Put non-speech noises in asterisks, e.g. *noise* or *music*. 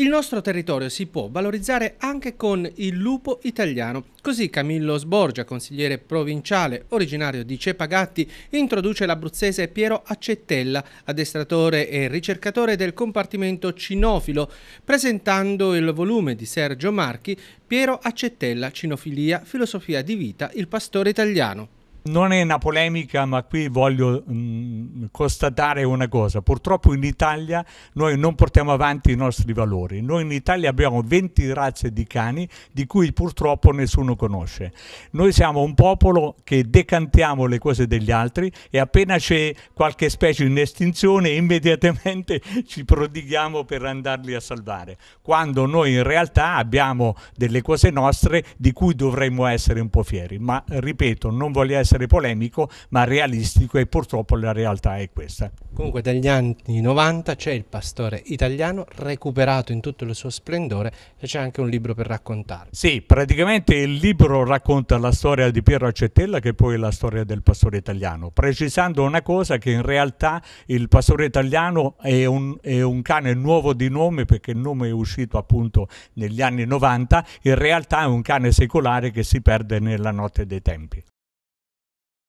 Il nostro territorio si può valorizzare anche con il lupo italiano. Così Camillo Sborgia, consigliere provinciale originario di Cepagatti, introduce l'abruzzese Piero Accettella, addestratore e ricercatore del compartimento cinofilo, presentando il volume di Sergio Marchi Piero Accettella, Cinofilia, Filosofia di vita, il pastore italiano. Non è una polemica, ma qui voglio mh, mm, constatare una cosa, purtroppo in Italia noi non portiamo avanti i nostri valori, noi in Italia abbiamo 20 razze di cani di cui purtroppo nessuno conosce, noi siamo un popolo che decantiamo le cose degli altri e appena c'è qualche specie in estinzione *laughs* immediatamente ci prodighiamo per andarli a salvare, quando noi in realtà abbiamo delle cose nostre di cui dovremmo essere un po' fieri, ma ripeto non voglio essere polemico ma realistico e purtroppo la realtà realtà è questa. Comunque dagli anni 90 c'è il pastore italiano recuperato in tutto il suo splendore e c'è anche un libro per raccontare. Sì, praticamente il libro racconta la storia di Piero Accettella che poi è la storia del pastore italiano, precisando una cosa che in realtà il pastore italiano è un, è un cane nuovo di nome perché il nome è uscito appunto negli anni 90, in realtà è un cane secolare che si perde nella notte dei tempi.